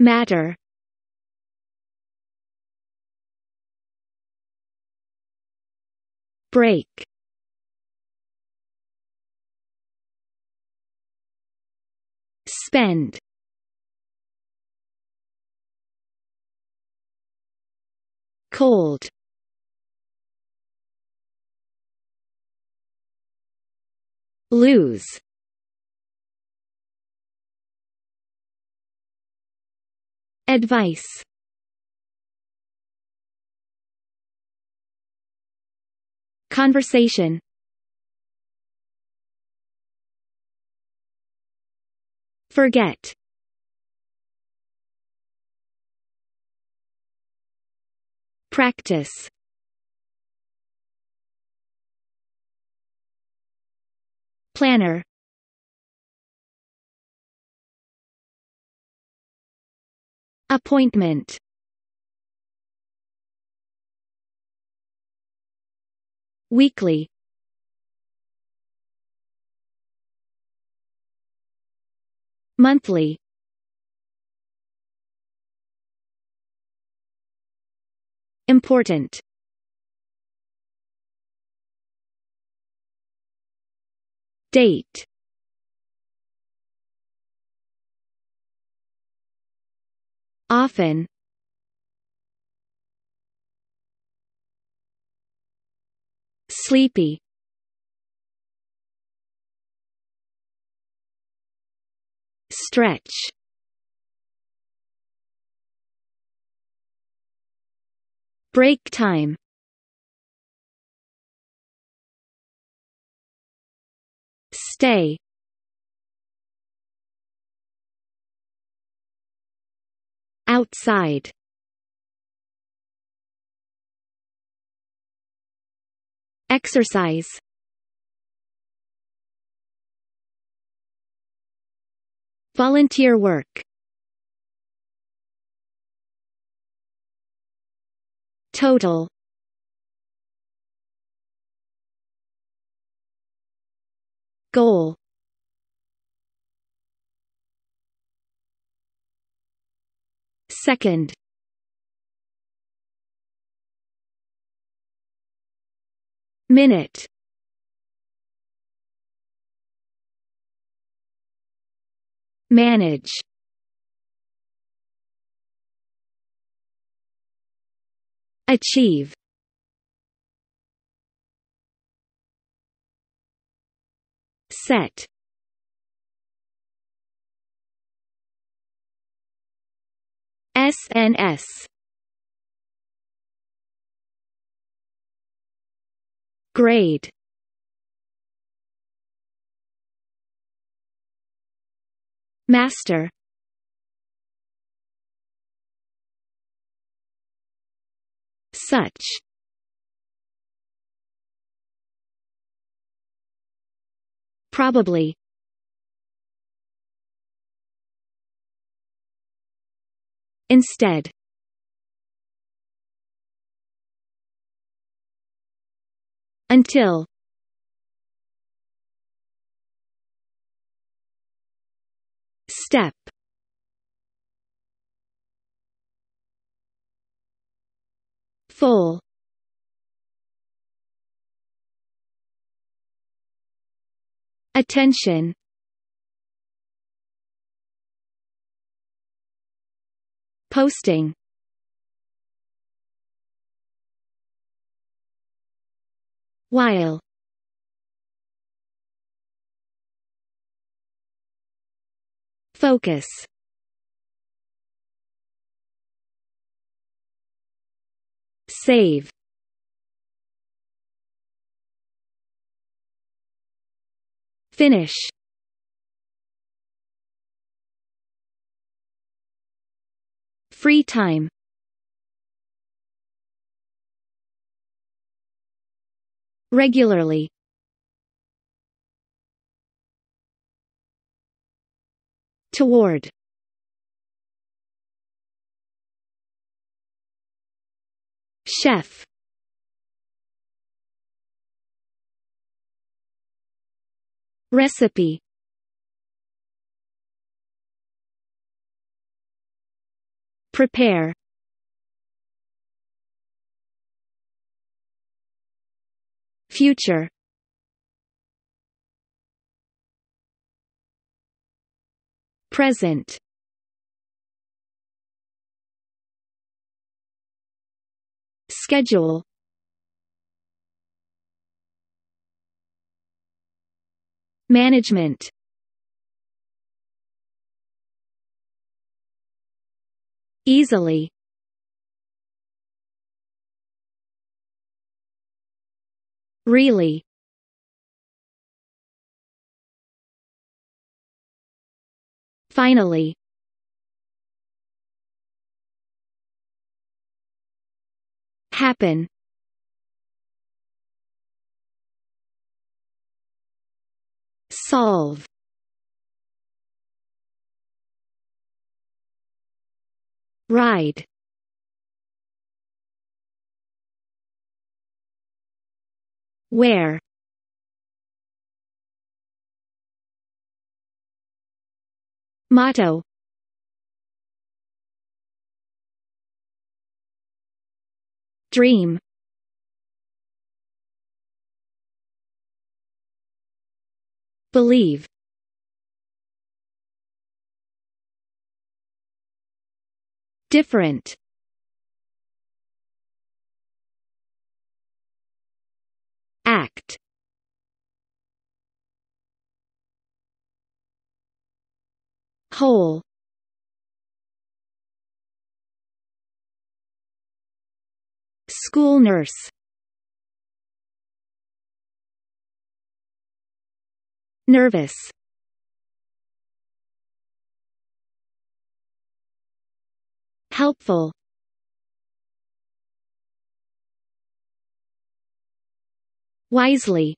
Matter Break Spend Cold Lose Advice Conversation Forget Practice Planner Appointment Weekly Monthly Important Date Often Sleepy Stretch Break time Stay Outside Exercise Volunteer work Total Goal Second Minute Manage Achieve Set SNS Grade Master Such Probably instead. Until Step Full Attention Posting While Focus Save Finish Free time Regularly Toward Chef Recipe Prepare Future Present Schedule Management Easily Really Finally Happen Solve Ride Where Motto Dream Believe Different Act Whole School nurse Nervous Helpful Wisely